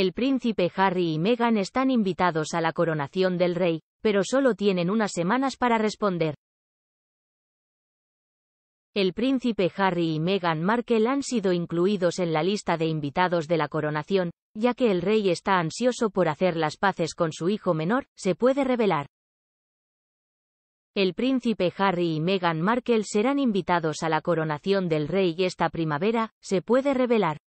El príncipe Harry y Meghan están invitados a la coronación del rey, pero solo tienen unas semanas para responder. El príncipe Harry y Meghan Markle han sido incluidos en la lista de invitados de la coronación, ya que el rey está ansioso por hacer las paces con su hijo menor, se puede revelar. El príncipe Harry y Meghan Markle serán invitados a la coronación del rey esta primavera, se puede revelar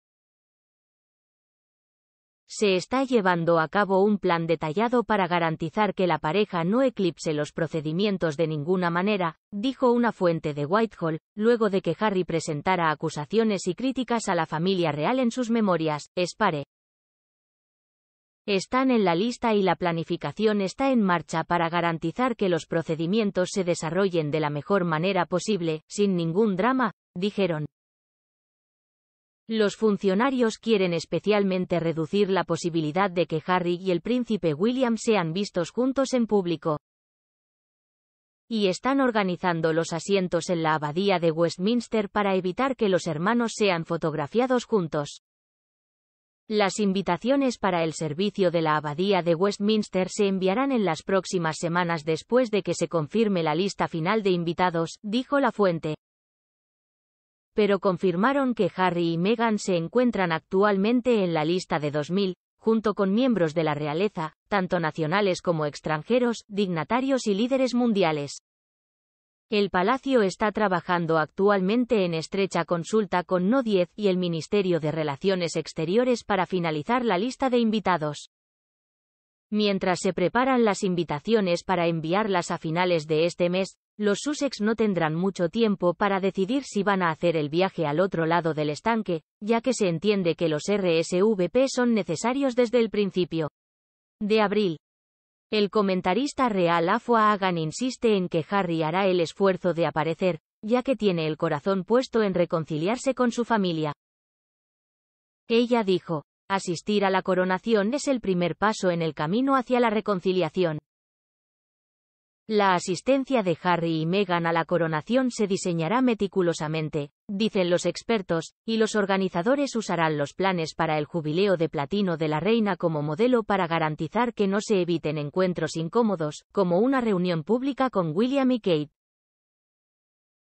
se está llevando a cabo un plan detallado para garantizar que la pareja no eclipse los procedimientos de ninguna manera, dijo una fuente de Whitehall, luego de que Harry presentara acusaciones y críticas a la familia real en sus memorias, Spare. Están en la lista y la planificación está en marcha para garantizar que los procedimientos se desarrollen de la mejor manera posible, sin ningún drama, dijeron. Los funcionarios quieren especialmente reducir la posibilidad de que Harry y el príncipe William sean vistos juntos en público. Y están organizando los asientos en la abadía de Westminster para evitar que los hermanos sean fotografiados juntos. Las invitaciones para el servicio de la Abadía de Westminster se enviarán en las próximas semanas después de que se confirme la lista final de invitados, dijo la fuente pero confirmaron que Harry y Meghan se encuentran actualmente en la lista de 2000, junto con miembros de la realeza, tanto nacionales como extranjeros, dignatarios y líderes mundiales. El Palacio está trabajando actualmente en estrecha consulta con No 10 y el Ministerio de Relaciones Exteriores para finalizar la lista de invitados. Mientras se preparan las invitaciones para enviarlas a finales de este mes, los Sussex no tendrán mucho tiempo para decidir si van a hacer el viaje al otro lado del estanque, ya que se entiende que los RSVP son necesarios desde el principio. De abril. El comentarista real Afua Hagan insiste en que Harry hará el esfuerzo de aparecer, ya que tiene el corazón puesto en reconciliarse con su familia. Ella dijo, asistir a la coronación es el primer paso en el camino hacia la reconciliación. La asistencia de Harry y Meghan a la coronación se diseñará meticulosamente, dicen los expertos, y los organizadores usarán los planes para el jubileo de platino de la reina como modelo para garantizar que no se eviten encuentros incómodos, como una reunión pública con William y Kate,